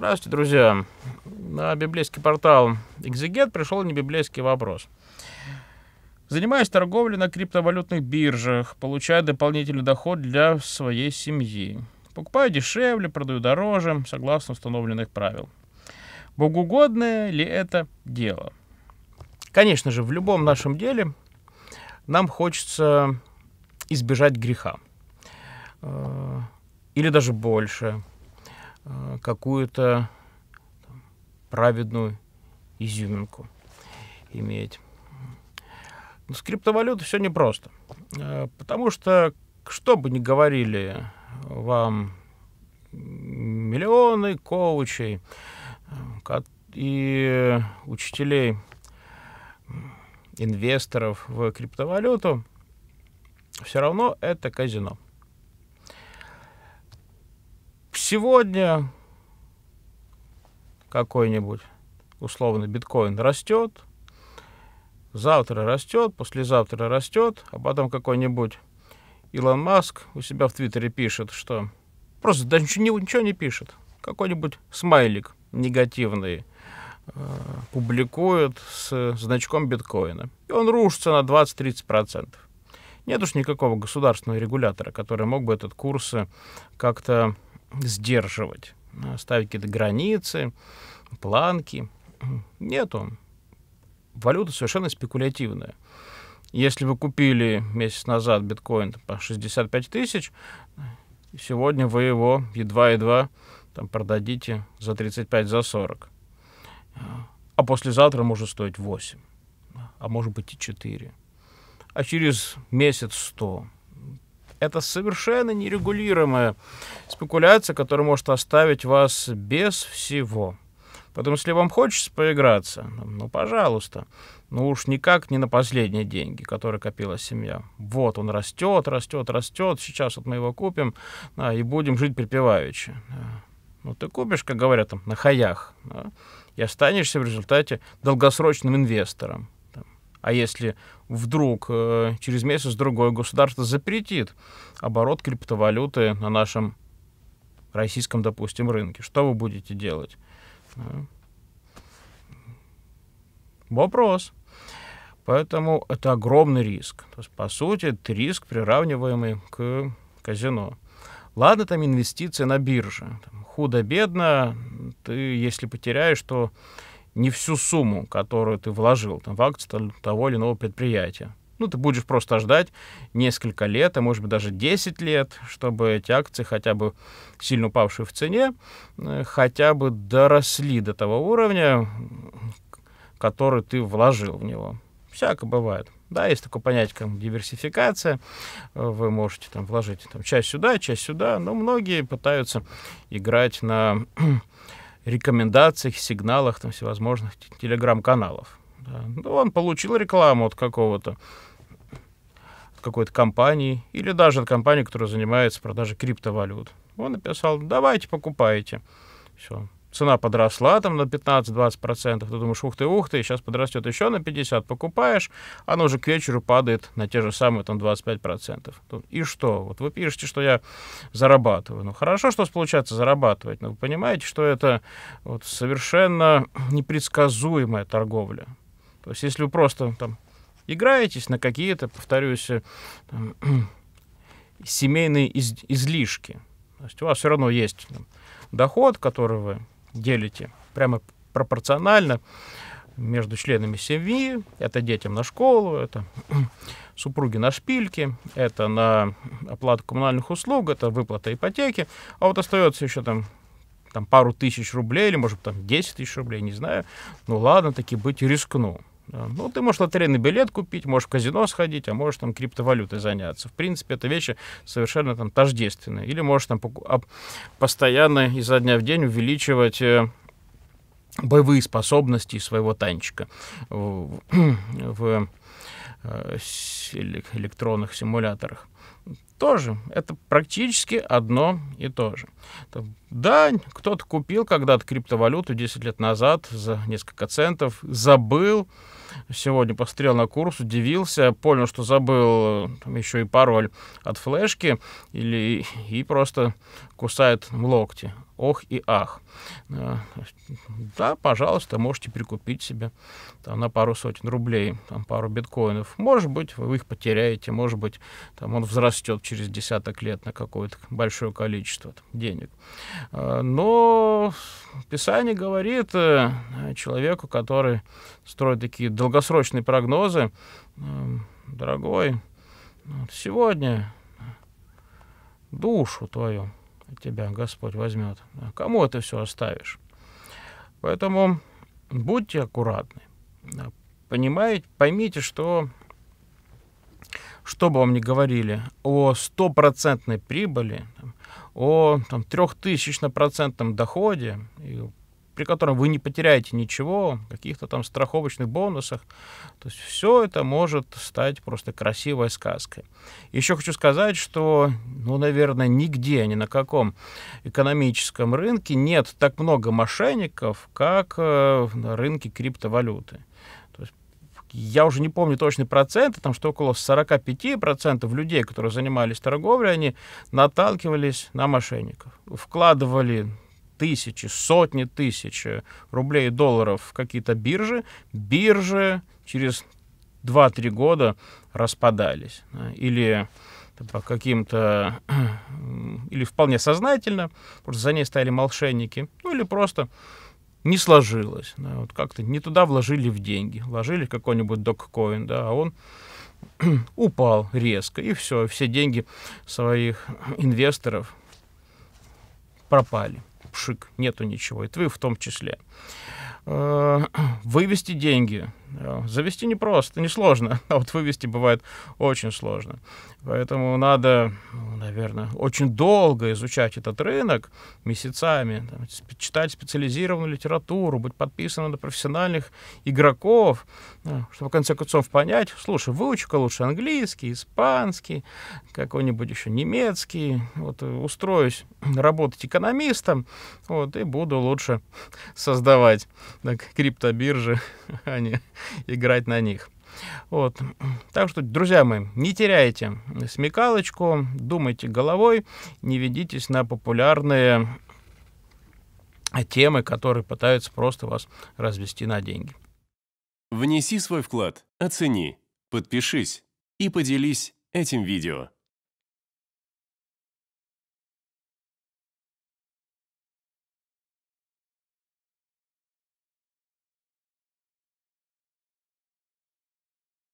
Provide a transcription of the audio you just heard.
Здравствуйте, друзья. На библейский портал Exeget пришел не библейский вопрос. Занимаюсь торговлей на криптовалютных биржах, получаю дополнительный доход для своей семьи. Покупаю дешевле, продаю дороже, согласно установленных правил. Богугодное ли это дело? Конечно же, в любом нашем деле нам хочется избежать греха. Э, или даже больше – Э, какую-то праведную изюминку иметь. Но ну, с криптовалютой все непросто. Э, потому что, что бы ни говорили вам миллионы коучей э, и учителей, инвесторов в криптовалюту, все равно это казино сегодня какой-нибудь условно биткоин растет, завтра растет, послезавтра растет, а потом какой-нибудь Илон Маск у себя в Твиттере пишет, что просто даже ничего, ничего не пишет, какой-нибудь смайлик негативный э, публикует с значком биткоина. И он рушится на 20-30%. Нет уж никакого государственного регулятора, который мог бы этот курс э, как-то сдерживать, э, ставить какие-то границы, планки. Нету. Валюта совершенно спекулятивная. Если вы купили месяц назад биткоин по 65 тысяч, сегодня вы его едва-едва там, продадите за 35, за 40. А послезавтра может стоить 8, а может быть и 4. А через месяц 100. Это совершенно нерегулируемая спекуляция, которая может оставить вас без всего. Поэтому, если вам хочется поиграться, ну, пожалуйста. Но ну уж никак не на последние деньги, которые копила семья. Вот он растет, растет, растет. Сейчас вот мы его купим да, и будем жить припеваючи. Да. Ну, ты купишь, как говорят, там, на хаях. Да, и останешься в результате долгосрочным инвестором. А если вдруг э, через месяц другое государство запретит оборот криптовалюты на нашем российском, допустим, рынке, что вы будете делать? Э, вопрос. Поэтому это огромный риск. То есть, по сути, это риск, приравниваемый к казино. Ладно, там инвестиции на бирже. Худо-бедно, ты, если потеряешь, то не всю сумму, которую ты вложил там, в акции того или иного предприятия. Ну, ты будешь просто ждать несколько лет, а может быть даже 10 лет, чтобы эти акции, хотя бы сильно упавшие в цене, э, хотя бы доросли до того уровня, который ты вложил в него. Всяко бывает. Да, есть такое понятие, как диверсификация. Э, вы можете там вложить там, часть сюда, часть сюда, но многие пытаются играть на рекомендациях, сигналах там, всевозможных телеграм-каналов. Да. Ну, он получил рекламу от какого-то от какой-то компании или даже от компании, которая занимается продажей криптовалют. Он написал, давайте покупайте. Все цена подросла там на 15-20%, ты думаешь, ух ты, ух ты, сейчас подрастет еще на 50, покупаешь, она уже к вечеру падает на те же самые там 25%. И что? Вот вы пишете, что я зарабатываю. Ну, хорошо, что получается зарабатывать, но вы понимаете, что это вот совершенно непредсказуемая торговля. То есть если вы просто там играетесь на какие-то, повторюсь, э, там, семейные из излишки, то есть у вас все равно есть там, доход, который вы делите прямо пропорционально между членами семьи. Это детям на школу, это супруги на шпильки, это на оплату коммунальных услуг, это выплата ипотеки. А вот остается еще там там пару тысяч рублей, или, может, там 10 тысяч рублей, не знаю. Ну, ладно, таки быть рискну. А, ну, ты можешь лотерейный билет купить, можешь в казино сходить, а можешь там криптовалютой заняться. В принципе, это вещи совершенно там тождественные. Или можешь там а, постоянно изо дня в день увеличивать э, боевые способности своего танчика в э, электронных симуляторах тоже. Это практически одно и то же. Да, кто-то купил когда-то криптовалюту 10 лет назад за несколько центов, забыл, сегодня посмотрел на курс, удивился, понял, что забыл там, еще и пароль от флешки или и просто кусает в локти. Ох и ах. А, да, пожалуйста, можете прикупить себе там, на пару сотен рублей, там, пару биткоинов. Может быть, вы их потеряете, может быть, там он взорвется возрастет через десяток лет на какое-то большое количество там, денег. А, но Писание говорит э, человеку, который строит такие долгосрочные прогнозы, э, дорогой, сегодня душу твою от тебя Господь возьмет. Кому это все оставишь? Поэтому будьте аккуратны. Понимаете, поймите, что что бы вам ни говорили, о стопроцентной прибыли, о там, трехтысячно-процентном доходе, при котором вы не потеряете ничего, каких-то там страховочных бонусах. То есть все это может стать просто красивой сказкой. Еще хочу сказать, что, ну, наверное, нигде, ни на каком экономическом рынке нет так много мошенников, как э, на рынке криптовалюты я уже не помню точный процент, там что около 45% людей, которые занимались торговлей, они наталкивались на мошенников. Вкладывали тысячи, сотни тысяч рублей и долларов в какие-то биржи. Биржи через 2-3 года распадались. Или по каким-то или вполне сознательно, просто за ней стояли мошенники, ну или просто не сложилось. Да, вот как-то не туда вложили в деньги. Вложили какой-нибудь доккоин, да, а он упал резко, и все, все деньги своих инвесторов пропали. Пшик, нету ничего, и ты в том числе. Э, вывести деньги Э, завести непросто, несложно, а вот вывести бывает очень сложно. Поэтому надо, ну, наверное, очень долго изучать этот рынок, месяцами, там, читать специализированную литературу, быть подписанным на профессиональных игроков, ну, чтобы в конце концов понять, слушай, выучи лучше английский, испанский, какой-нибудь еще немецкий, вот э, устроюсь работать экономистом, вот, и буду лучше создавать так, криптобиржи, а не играть на них. Вот. Так что, друзья мои, не теряйте смекалочку, думайте головой, не ведитесь на популярные темы, которые пытаются просто вас развести на деньги. Внеси свой вклад, оцени, подпишись и поделись этим видео.